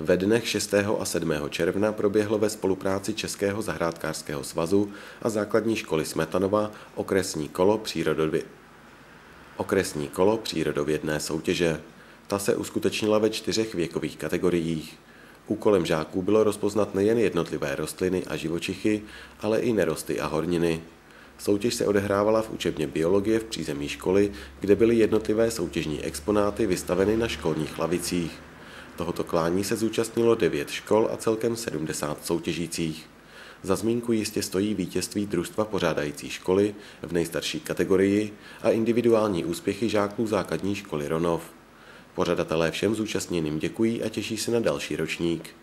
Ve dnech 6. a 7. června proběhlo ve spolupráci Českého zahrádkářského svazu a základní školy Smetanova okresní kolo, přírodově... okresní kolo přírodovědné soutěže. Ta se uskutečnila ve čtyřech věkových kategoriích. Úkolem žáků bylo rozpoznat nejen jednotlivé rostliny a živočichy, ale i nerosty a horniny. Soutěž se odehrávala v učebně biologie v přízemí školy, kde byly jednotlivé soutěžní exponáty vystaveny na školních lavicích. Tohoto klání se zúčastnilo 9 škol a celkem 70 soutěžících. Za zmínku jistě stojí vítězství družstva pořádající školy v nejstarší kategorii a individuální úspěchy žáků základní školy Ronov. Pořadatelé všem zúčastněným děkují a těší se na další ročník.